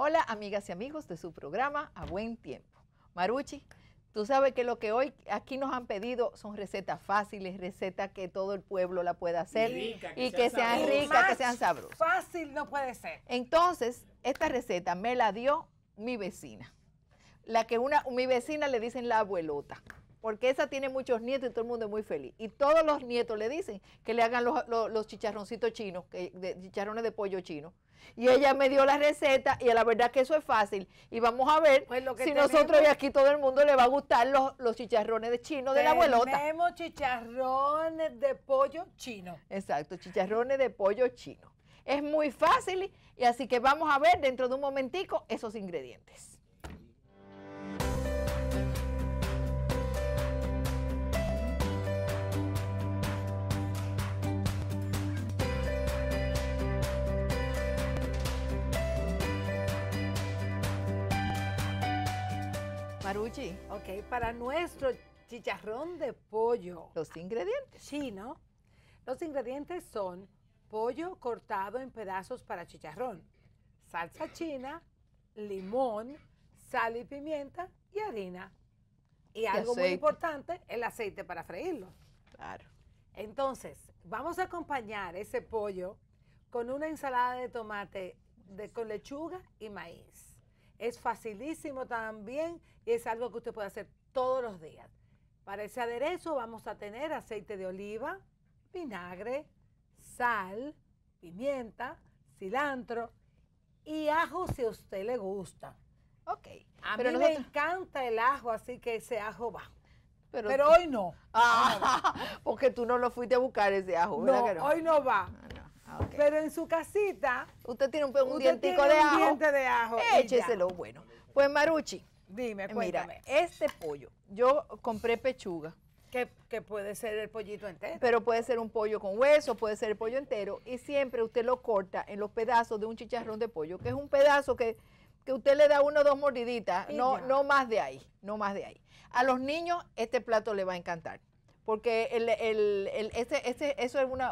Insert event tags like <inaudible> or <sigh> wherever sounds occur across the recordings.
Hola amigas y amigos de su programa A Buen Tiempo. Maruchi, tú sabes que lo que hoy aquí nos han pedido son recetas fáciles, recetas que todo el pueblo la pueda hacer y, que, sean ricas, que sean sabrosas. Fácil no puede ser. Entonces, esta receta me la dio mi vecina. La que una, mi vecina le dicen la abuelota porque esa tiene muchos nietos y todo el mundo es muy feliz. Y todos los nietos le dicen que le hagan los, chicharroncitos chinos, que, chicharrones de pollo chino. Y ella me dio la receta y la verdad que eso es fácil. Y vamos a ver pues si nosotros y aquí todo el mundo le va a gustar los, los chicharrones de chino de la abuelota. Tenemos chicharrones de pollo chino. Exacto, chicharrones de pollo chino. Es muy fácil y así que vamos a ver dentro de un momentico esos ingredientes. Maruchi. Ok, para nuestro chicharrón de pollo. Los ingredientes. Sí, ¿no? Los ingredientes son pollo cortado en pedazos para chicharrón, salsa china, limón, sal y pimienta y harina. Y, algo muy importante, el aceite para freírlo. Claro. Entonces, vamos a acompañar ese pollo con una ensalada de tomate con lechuga y maíz. Es facilísimo también y es algo que usted puede hacer todos los días. Para ese aderezo vamos a tener aceite de oliva, vinagre, sal, pimienta, cilantro y ajo si a usted le gusta. Ok. A pero mí me encanta el ajo, así que ese ajo va. Pero, hoy no. Ah, <laughs> porque tú no lo fuiste a buscar ese ajo, Hoy no va. Pero en su casita. Usted tiene un, un dientico de, un diente de ajo. Écheselo bueno. Pues Maruchi. Dime, eh, Mira, este pollo, yo compré pechuga. Que, puede ser el pollito entero. Pero puede ser un pollo con hueso, puede ser el pollo entero. Y siempre usted lo corta en los pedazos de un chicharrón de pollo, que es un pedazo que, que usted le da una o dos mordiditas. no, no más de ahí, no más de ahí. A los niños este plato le va a encantar porque el, ese, eso es una,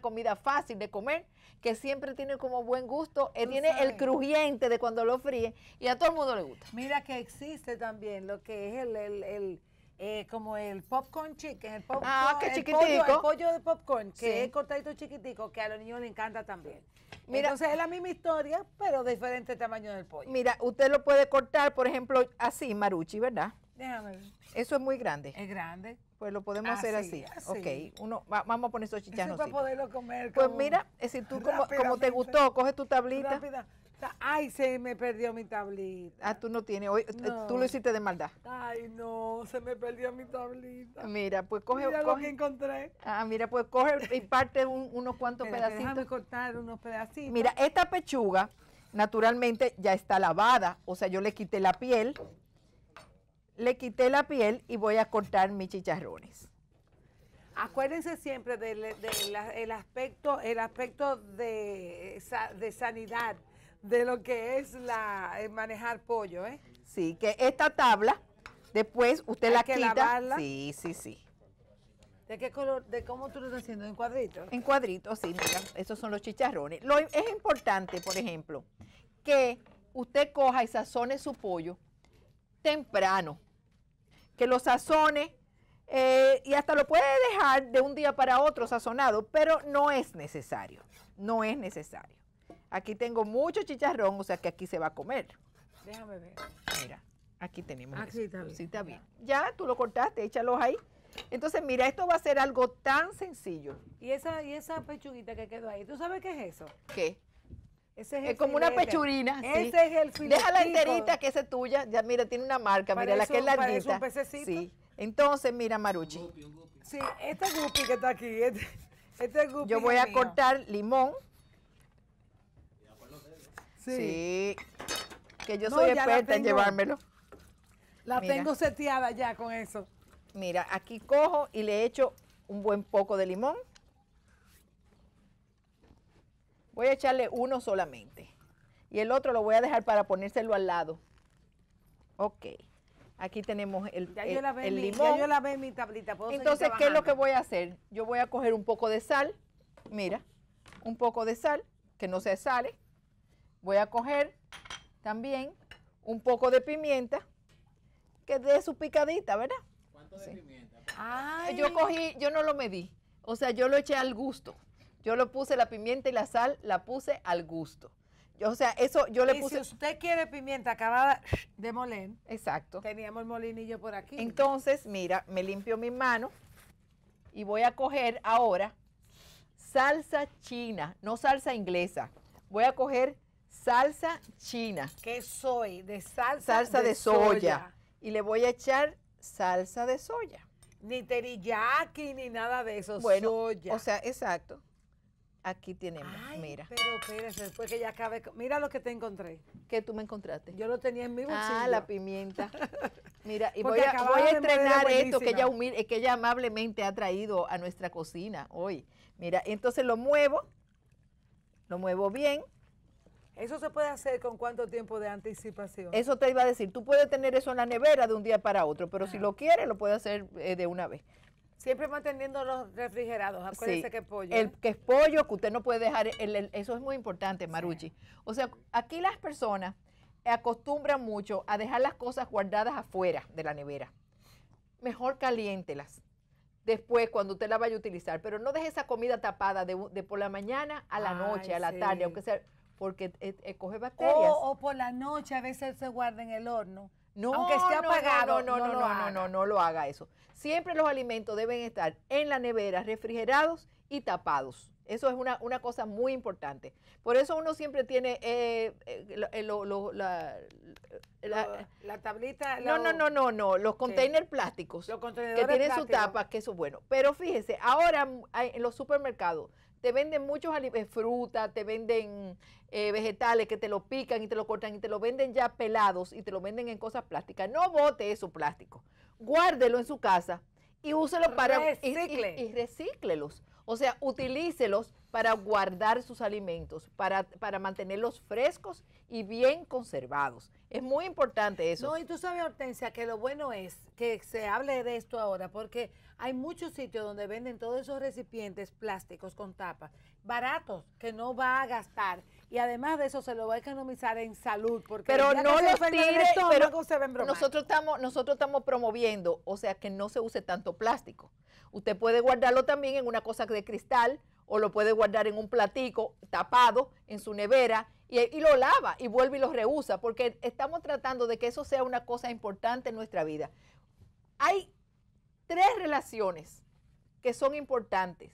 comida fácil de comer, que siempre tiene como buen gusto, eh, tiene el crujiente de cuando lo fríe y a todo el mundo le gusta. Mira que existe también lo que es el, eh, como el popcorn chicken, el popcorn, ah, el pollo de popcorn, que es cortadito chiquitico, que a los niños les encanta también. Entonces es la misma historia, pero diferente tamaño del pollo. Mira, usted lo puede cortar, por ejemplo, así, maruchi, ¿verdad? Eso es muy grande. Es grande. Pues lo podemos hacer así. Ok, uno, vamos a poner esos chicharros. para poderlo comer. pues mira, si tú como, como, te gustó, coge tu tablita. Ay, se me perdió mi tablita. Ah, tú no tienes. Hoy, eh, Tú lo hiciste de maldad. Ay, no, se me perdió mi tablita. Mira, pues coge. Mira lo que encontré. Ah, mira, pues coge y parte unos cuantos pedacitos. Déjame cortar unos pedacitos. Mira, esta pechuga, naturalmente, ya está lavada. O sea, yo le quité la piel le quité la piel y voy a cortar mis chicharrones. Acuérdense siempre del aspecto, el aspecto de, de sanidad de lo que es la eh, manejar pollo, ¿eh? Sí, que esta tabla, después usted la que quita. Sí, sí, sí. ¿De qué color, de cómo tú lo estás haciendo? ¿En cuadritos? En cuadritos, sí, mira, esos son los chicharrones. Lo, es importante, por ejemplo, que usted coja y sazone su pollo temprano, que lo sazone eh, y hasta lo puede dejar de un día para otro sazonado, pero no es necesario, no es necesario. Aquí tengo mucho chicharrón, o sea que aquí se va a comer. Déjame ver. Mira, aquí tenemos. Aquí está bien. Ya, tú lo cortaste, échalos ahí. Entonces, mira, esto va a ser algo tan sencillo. ¿Y esa, y esa pechuguita que quedó ahí? ¿Tú sabes qué es eso? ¿Qué? es, como una pechurina. Ese es el filete. Déjala enterita, que esa es tuya. Ya, mira, tiene una marca. mira, la que es la Un pececito. Sí. Entonces, mira, Maruchi. Sí, este guppy que está aquí. Este, este Yo voy a cortar limón. Sí. Que yo soy experta en llevármelo. La tengo seteada ya con eso. Mira, aquí cojo y le echo un buen poco de limón. Voy a echarle uno solamente. Y el otro lo voy a dejar para ponérselo al lado. Ok. Aquí tenemos el, ya yo la veo. mi, mi tablita. Entonces, ¿qué es lo que voy a hacer? Yo voy a coger un poco de sal. Mira, un poco de sal, que no se sale. Voy a coger también un poco de pimienta, que dé su picadita, ¿verdad? ¿Cuánto de pimienta? Yo cogí, yo no lo medí. O sea, yo lo eché al gusto. Yo lo puse la pimienta y la sal, la puse al gusto. Yo, o sea, eso yo le puse. Si usted quiere pimienta acabada de moler. Exacto. Teníamos el molinillo por aquí. Entonces, mira, me limpio mi mano y voy a coger ahora salsa china, no salsa inglesa. Voy a coger salsa china. ¿Qué soy? De salsa, salsa de, soya. Y le voy a echar salsa de soya. Ni teriyaki ni nada de eso. Bueno, o sea, exacto. Aquí tenemos, Ay, mira. Pero espérese, después que ya acabe. Mira lo que te encontré. ¿Qué tú me encontraste? Yo lo tenía en mi ah, bolsillo. Ah, la pimienta. <laughs> Mira, y voy a, voy estrenar esto eh, que ella, amablemente ha traído a nuestra cocina hoy. Mira, entonces lo muevo, lo muevo bien. ¿Eso se puede hacer con cuánto tiempo de anticipación? Eso te iba a decir, tú puedes tener eso en la nevera de un día para otro, pero si lo quieres lo puedes hacer eh, de una vez. Siempre manteniendo los refrigerados. Acuérdense que es pollo. El ¿eh? que es pollo, que usted no puede dejar. eso es muy importante, Maruchi. O sea, aquí las personas acostumbran mucho a dejar las cosas guardadas afuera de la nevera. Mejor caliéntelas después cuando usted la vaya a utilizar, pero no deje esa comida tapada de, por la mañana a la noche, a la tarde, aunque sea porque eh, eh, coge bacterias. O, o, por la noche a veces se guarda en el horno no, Aunque esté apagado, no, no, no, no, no, no, lo haga eso. Siempre los alimentos deben estar en la nevera, refrigerados y tapados. Eso es una, cosa muy importante. Por eso uno siempre tiene eh, eh, la, tablita. No, no, no, no, no. Los containers plásticos. que tienen su tapa, que eso es bueno. Pero fíjese, ahora en los supermercados te venden muchos eh, frutas, te venden eh, vegetales que te lo pican y te lo cortan y te lo venden ya pelados y te lo venden en cosas plásticas. No bote eso plástico, guárdelo en su casa y úselo para... Y, y recíclelos, o sea, utilícelos para guardar sus alimentos, para, para mantenerlos frescos y bien conservados. Es muy importante eso. No, y tú sabes, Hortensia, que lo bueno es que se hable de esto ahora, porque hay muchos sitios donde venden todos esos recipientes plásticos con tapas, baratos, que no va a gastar. Y además de eso, se lo va a economizar en salud. Porque pero no los tire, pero nosotros estamos, nosotros estamos promoviendo, o sea, que no se use tanto plástico. Usted puede guardarlo también en una cosa de cristal, o lo puede guardar en un platico tapado en su nevera y, lo lava y vuelve y lo rehúsa. porque estamos tratando de que eso sea una cosa importante en nuestra vida. Hay tres relaciones que son importantes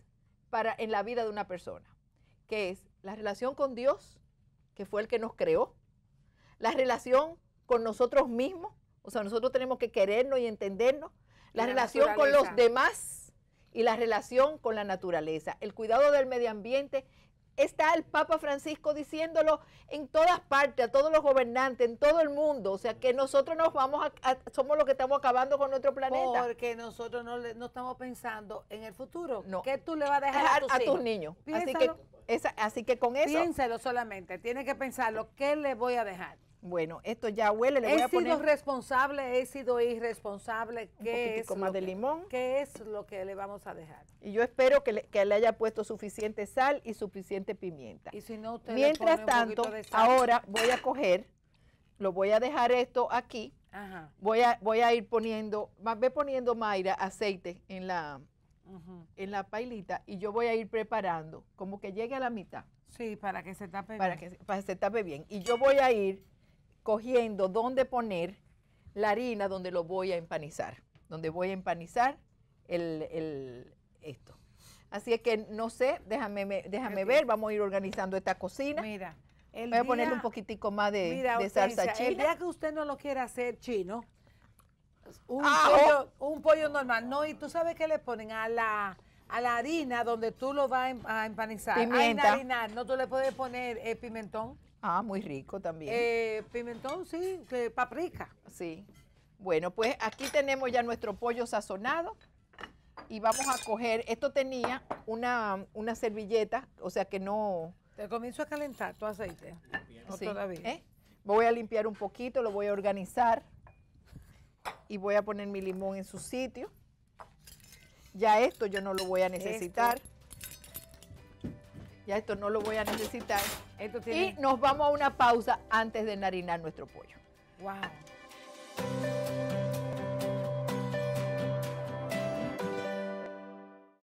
para, en la vida de una persona, que es la relación con Dios, que fue el que nos creó, la relación con nosotros mismos, o sea, nosotros tenemos que querernos y entendernos, la relación con los demás, y la relación con la naturaleza, el cuidado del medio ambiente. Está el Papa Francisco diciéndolo en todas partes, a todos los gobernantes, en todo el mundo. O sea que nosotros nos vamos a, somos los que estamos acabando con nuestro planeta. Porque nosotros no, no estamos pensando en el futuro. ¿Qué tú le vas a dejar a, tus, niños? Así que, esa, así que con eso. piénselo solamente. tiene que pensarlo. ¿Qué le voy a dejar? Bueno, esto ya huele, le he sido responsable, he sido irresponsable. ¿Qué es, ¿Qué es lo que le vamos a dejar? Y yo espero que le, haya puesto suficiente sal y suficiente pimienta. Y si no, usted Mientras tanto, ahora voy a coger, lo voy a dejar esto aquí. Ajá. Voy, a, voy a ir poniendo, ve poniendo Mayra aceite en la, en la pailita y yo voy a ir preparando, como que llegue a la mitad. Sí, para que se tape para bien. Que, para que se tape bien. Y yo voy a ir cogiendo dónde poner la harina donde lo voy a empanizar, donde voy a empanizar el, el esto. Así es que no sé, déjame, déjame ver, vamos a ir organizando esta cocina. Mira. Voy a ponerle un poquitico más de, salsa china. El que usted no lo quiera hacer chino, un, ah, oh. pollo, normal. No, y tú sabes qué le ponen a la, a la harina donde tú lo vas a em, empanizar. Pimienta. A no, tú le puedes poner eh, pimentón. Ah, muy rico también. Eh, pimentón, sí, paprika. Sí. Bueno, pues aquí tenemos ya nuestro pollo sazonado y vamos a coger, esto tenía una, servilleta, o sea que no... Te comienzo a calentar tu aceite. No todavía? ¿eh? Voy a limpiar un poquito, lo voy a organizar y voy a poner mi limón en su sitio. Ya esto yo no lo voy a necesitar. Este. Ya esto no lo voy a necesitar. Y nos vamos a una pausa antes de narinar nuestro pollo. ¡Wow!